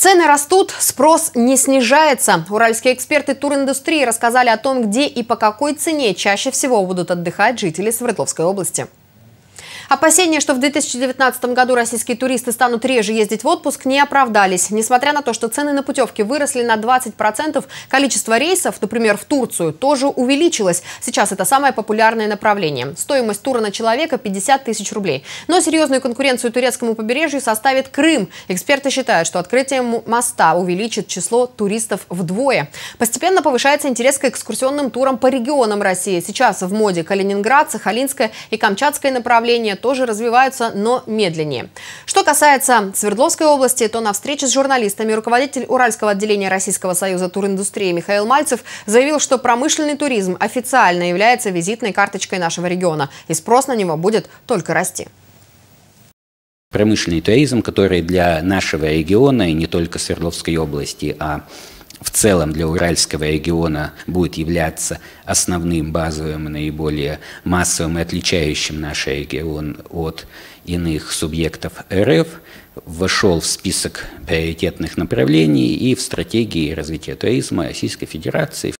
Цены растут, спрос не снижается. Уральские эксперты туриндустрии рассказали о том, где и по какой цене чаще всего будут отдыхать жители Свердловской области. Опасения, что в 2019 году российские туристы станут реже ездить в отпуск, не оправдались. Несмотря на то, что цены на путевки выросли на 20%, количество рейсов, например, в Турцию, тоже увеличилось. Сейчас это самое популярное направление. Стоимость тура на человека 50 тысяч рублей. Но серьезную конкуренцию турецкому побережью составит Крым. Эксперты считают, что открытие моста увеличит число туристов вдвое. Постепенно повышается интерес к экскурсионным турам по регионам России. Сейчас в моде Калининград, Сахалинское и Камчатское направления тоже развиваются, но медленнее. Что касается Свердловской области, то на встрече с журналистами руководитель Уральского отделения Российского союза туриндустрии Михаил Мальцев заявил, что промышленный туризм официально является визитной карточкой нашего региона, и спрос на него будет только расти. Промышленный туризм, который для нашего региона и не только Свердловской области, а в целом для Уральского региона будет являться основным, базовым, наиболее массовым и отличающим наш регион от иных субъектов РФ, вошел в список приоритетных направлений и в стратегии развития туризма Российской Федерации.